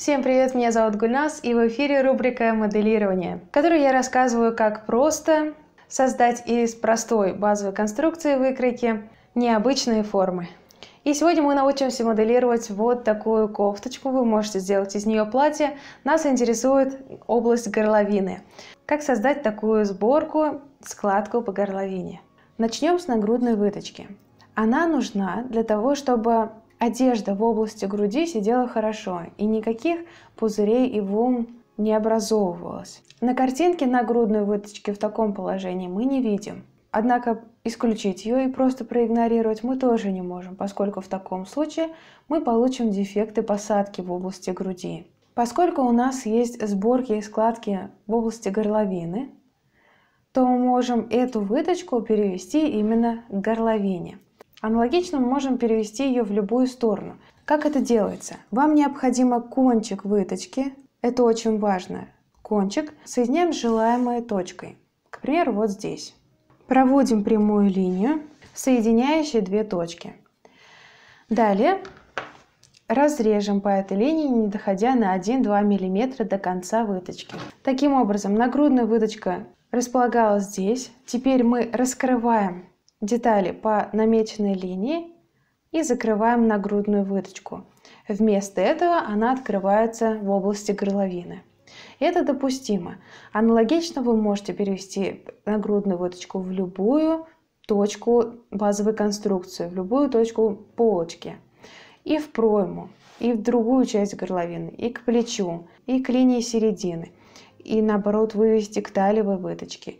Всем привет, меня зовут Гульнас, и в эфире рубрика «Моделирование», в которой я рассказываю, как просто создать из простой базовой конструкции выкройки необычные формы. И сегодня мы научимся моделировать вот такую кофточку. Вы можете сделать из нее платье. Нас интересует область горловины. Как создать такую сборку, складку по горловине? Начнем с нагрудной выточки. Она нужна для того, чтобы Одежда в области груди сидела хорошо, и никаких пузырей и волн не образовывалось. На картинке на нагрудной выточке в таком положении мы не видим. Однако исключить ее и просто проигнорировать мы тоже не можем, поскольку в таком случае мы получим дефекты посадки в области груди. Поскольку у нас есть сборки и складки в области горловины, то мы можем эту выточку перевести именно к горловине. Аналогично мы можем перевести ее в любую сторону. Как это делается? Вам необходимо кончик выточки, это очень важно, кончик, соединяем с желаемой точкой. К примеру, вот здесь. Проводим прямую линию, соединяющую две точки. Далее разрежем по этой линии, не доходя на 1-2 мм до конца выточки. Таким образом, нагрудная выточка располагалась здесь. Теперь мы раскрываем детали по намеченной линии и закрываем нагрудную выточку. Вместо этого она открывается в области горловины. Это допустимо. Аналогично вы можете перевести нагрудную выточку в любую точку базовой конструкции, в любую точку полочки. И в пройму, и в другую часть горловины, и к плечу, и к линии середины. И наоборот вывести к талевой выточке.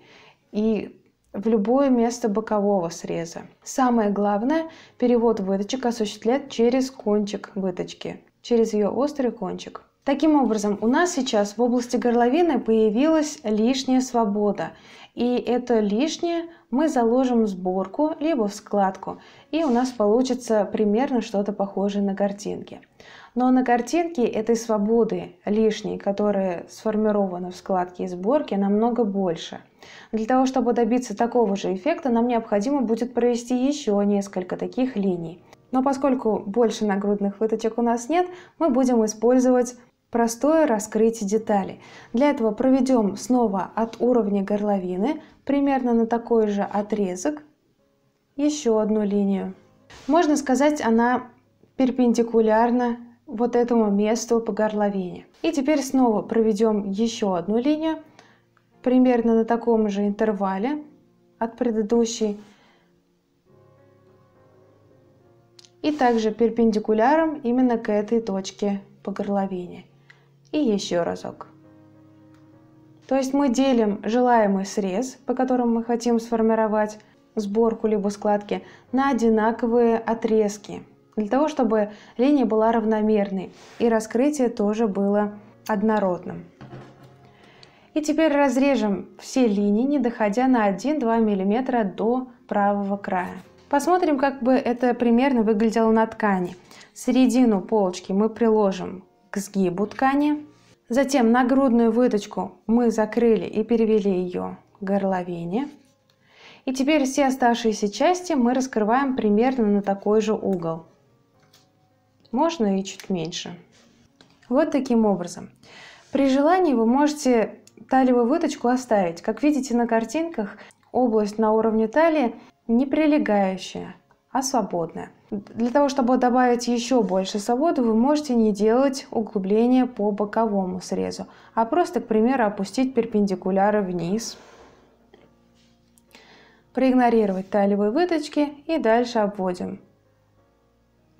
И в любое место бокового среза. Самое главное, перевод выточек осуществлять через кончик выточки, через ее острый кончик. Таким образом, у нас сейчас в области горловины появилась лишняя свобода. И это лишнее мы заложим в сборку, либо в складку. И у нас получится примерно что-то похожее на картинки. Но на картинке этой свободы лишней, которая сформирована в складке и сборке, намного больше. Для того, чтобы добиться такого же эффекта, нам необходимо будет провести еще несколько таких линий. Но поскольку больше нагрудных выточек у нас нет, мы будем использовать Простое раскрытие деталей. Для этого проведем снова от уровня горловины, примерно на такой же отрезок, еще одну линию. Можно сказать, она перпендикулярна вот этому месту по горловине. И теперь снова проведем еще одну линию, примерно на таком же интервале от предыдущей. И также перпендикуляром именно к этой точке по горловине и еще разок. То есть мы делим желаемый срез, по которому мы хотим сформировать сборку либо складки, на одинаковые отрезки, для того, чтобы линия была равномерной и раскрытие тоже было однородным. И теперь разрежем все линии, не доходя на 1-2 мм до правого края. Посмотрим, как бы это примерно выглядело на ткани. Середину полочки мы приложим к сгибу ткани. Затем нагрудную выточку мы закрыли и перевели ее к горловине. И теперь все оставшиеся части мы раскрываем примерно на такой же угол. Можно и чуть меньше. Вот таким образом. При желании вы можете талевую выточку оставить. Как видите на картинках, область на уровне талии не прилегающая, а свободная. Для того, чтобы добавить еще больше свободы, вы можете не делать углубление по боковому срезу, а просто, к примеру, опустить перпендикуляры вниз, проигнорировать талевые выточки и дальше обводим.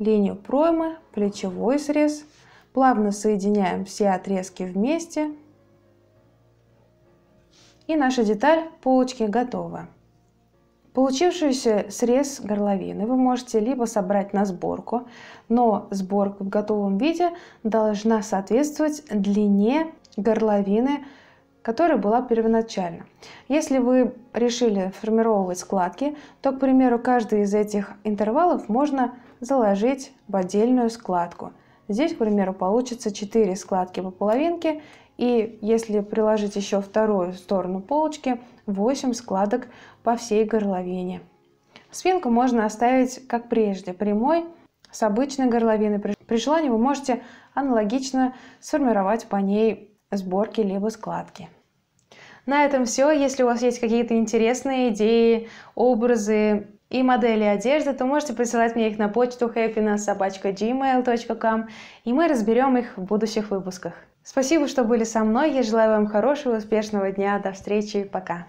Линию проймы, плечевой срез, плавно соединяем все отрезки вместе. И наша деталь полочки готова. Получившийся срез горловины вы можете либо собрать на сборку, но сборка в готовом виде должна соответствовать длине горловины, которая была первоначально. Если вы решили формировать складки, то, к примеру, каждый из этих интервалов можно заложить в отдельную складку. Здесь, к примеру, получится 4 складки по половинке и если приложить еще вторую сторону полочки, 8 складок по всей горловине. Свинку можно оставить как прежде, прямой, с обычной горловины. При желании вы можете аналогично сформировать по ней сборки либо складки. На этом все. Если у вас есть какие-то интересные идеи, образы и модели одежды, то можете присылать мне их на почту happiness.gmail.com, и мы разберем их в будущих выпусках. Спасибо, что были со мной. Я желаю вам хорошего, успешного дня. До встречи. Пока.